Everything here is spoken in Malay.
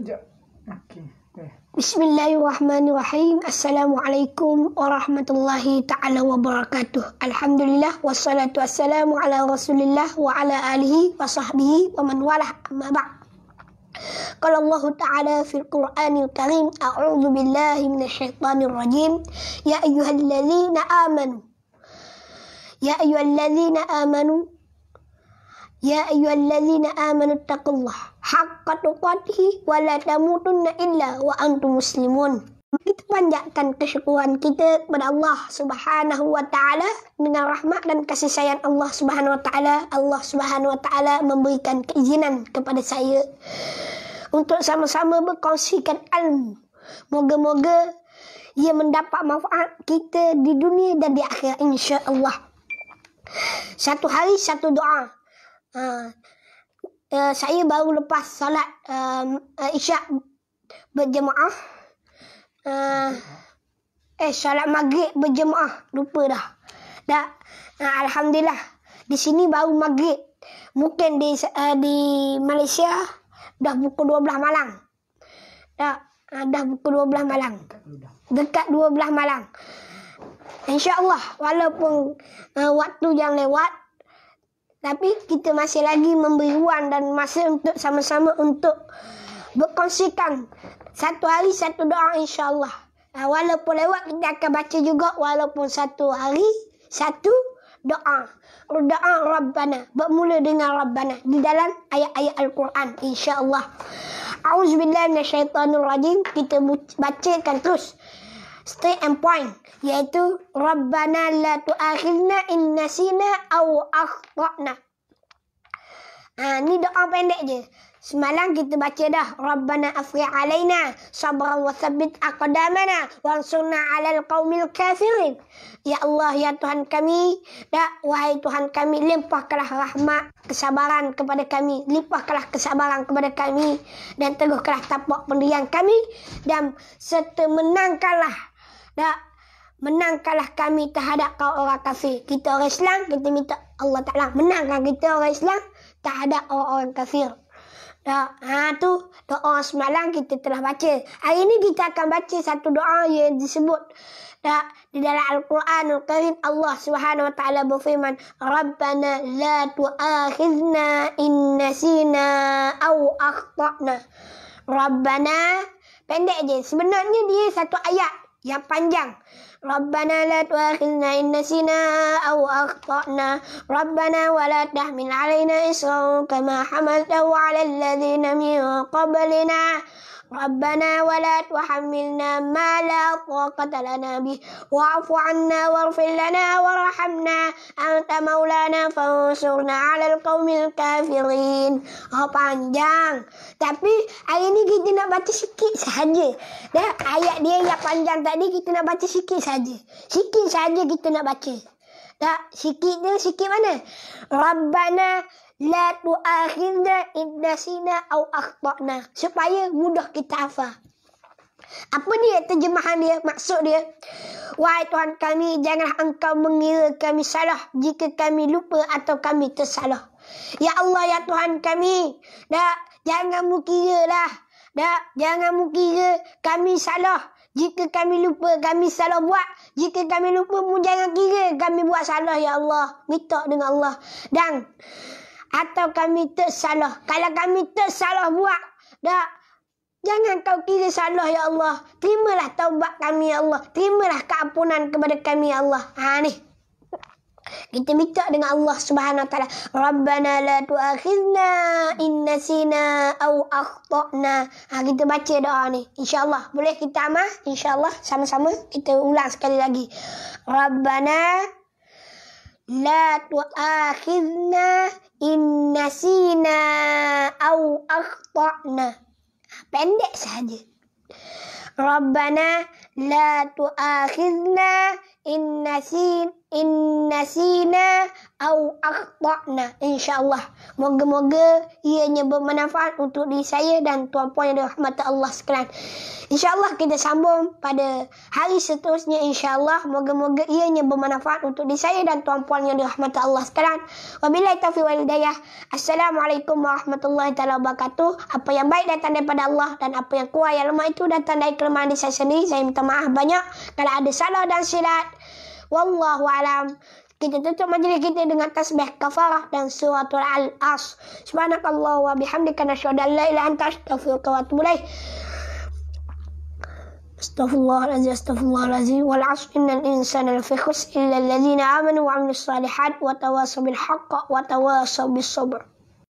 طيب. بسم الله الرحمن الرحيم السلام عليكم ورحمة الله تعالى وبركاته الحمد لله والصلاة والسلام على رسول الله وعلى آله وصحبه ومن والاه أما بعد قال الله تعالى في القرآن الكريم أعوذ بالله من الشيطان الرجيم يا أيها الذين آمنوا يا أيها الذين آمنوا يا أيها الذين آمنوا اتقوا الله حق تقاته ولا تموتن إلا وأنتم مسلمون Kita panjatkan kesyukuran kita kepada Allah Subhanahu wa taala dengan rahmat dan kasih sayang Allah Subhanahu wa taala. Allah Subhanahu wa taala memberikan keizinan kepada saya untuk sama-sama berkongsikan ilmu. Moga-moga ia mendapat manfaat kita di dunia dan di akhirat insya-Allah. Satu hari satu doa uh, uh, saya baru lepas solat um, uh, isyak berjemaah. Uh, eh, solat maghrib berjemaah. Lupa dah. Dah. Uh, Alhamdulillah. Di sini baru maghrib. Mungkin di uh, di Malaysia dah pukul 12 malam. Dah. Uh, dah pukul 12 malam. Dekat 12 malam. InsyaAllah. Walaupun uh, waktu yang lewat. Tapi kita masih lagi memberi ruang dan masih untuk sama-sama untuk berkongsikan satu hari satu doa insyaAllah. Ah, walaupun lewat kita akan baca juga walaupun satu hari satu doa. Doa Rabbana. Bermula dengan Rabbana. Di dalam ayat-ayat Al-Quran. InsyaAllah. A'udzubillahirrahmanirrahim. Kita bacakan terus stay on point yaitu rabbana la tu'akhilna in nasina aw akhtana ha, ni doa pendek je Semalam kita baca dah Rabbana afri alaina sabra wa thabbit aqdamana wansurna alal qaumil kafirin. Ya Allah ya Tuhan kami, ya wahai Tuhan kami limpahkanlah rahmat kesabaran kepada kami, limpahkanlah kesabaran kepada kami dan teguhkanlah tapak pendirian kami dan serta menangkanlah tak menang kalah kami terhadap kaum orang kafir. Kita orang Islam, kita minta Allah Ta'ala menangkan kita orang Islam terhadap orang-orang kafir. Tak, ha, tu doa semalam kita telah baca. Hari ini kita akan baca satu doa yang disebut. Tak, di dalam Al-Quran Al-Karim Allah Subhanahu Wa Ta'ala berfirman. Rabbana la tu'akhidna innasina au akhtakna. Rabbana. Pendek je. Sebenarnya dia satu ayat. yang panjang. Rabbana la tuakhidna in nasina aw akhtana. Rabbana wa la tahmil alaina isran kama hamaltahu ala alladhina min qablina. ربنا ولا تحملنا ما لا طاقة لنا به واعف عنا واغفر لنا وارحمنا أنت مولانا فانصرنا على القوم الكافرين Oh panjang Tapi ayat ni kita nak baca sikit sahaja Dah ayat dia yang panjang tadi kita nak baca sikit sahaja Sikit sahaja kita nak baca Tak sikit dia sikit mana Rabbana La tu'akhirna innasina au akhtakna. Supaya mudah kita hafal. Apa dia terjemahan dia? Maksud dia. Wahai Tuhan kami, janganlah engkau mengira kami salah jika kami lupa atau kami tersalah. Ya Allah, ya Tuhan kami. Dah, jangan mukira lah. Dah, jangan mukira kami salah. Jika kami lupa, kami salah buat. Jika kami lupa, mu jangan kira kami buat salah, ya Allah. Minta dengan Allah. Dan, atau kami tersalah. Kalau kami tersalah buat, dah Jangan kau kira salah ya Allah. Terimalah taubat kami ya Allah. Terimalah keampunan kepada kami ya Allah. Ha ni. Kita minta dengan Allah Subhanahu Wa Taala. Rabbana la tu'akhidna in nasina aw akhtana. Ha kita baca doa ni. Insya-Allah boleh kita amal? Insya-Allah sama-sama kita ulang sekali lagi. Rabbana la tu'akhidna أو أخطأنا pendek saja ربنا لا تؤاخذنا إن نسينا in nasina au akhtana insyaallah moga-moga ianya bermanfaat untuk diri saya dan tuan-puan yang dirahmati Allah sekalian insyaallah kita sambung pada hari seterusnya insyaallah moga-moga ianya bermanfaat untuk diri saya dan tuan-puan yang dirahmati Allah sekalian wabillahi taufiq wal hidayah assalamualaikum warahmatullahi taala wabarakatuh apa yang baik datang daripada Allah dan apa yang kuat yang lemah itu datang dari kelemahan diri saya sendiri saya minta maaf banyak kalau ada salah dan silap Wallahu alam. Kita tutup majlis kita dengan tasbih kafarah dan suratul al-as. Subhanakallah wa bihamdika nasyadu an la ilaha anta astaghfiruka wa atubu ilaik. Astaghfirullah alazim, astaghfirullah alazim. Wal as innal insana lafi khusr illa alladhina amanu wa amilus salihat wa tawasaw bil haqq wa tawasaw bis sabr.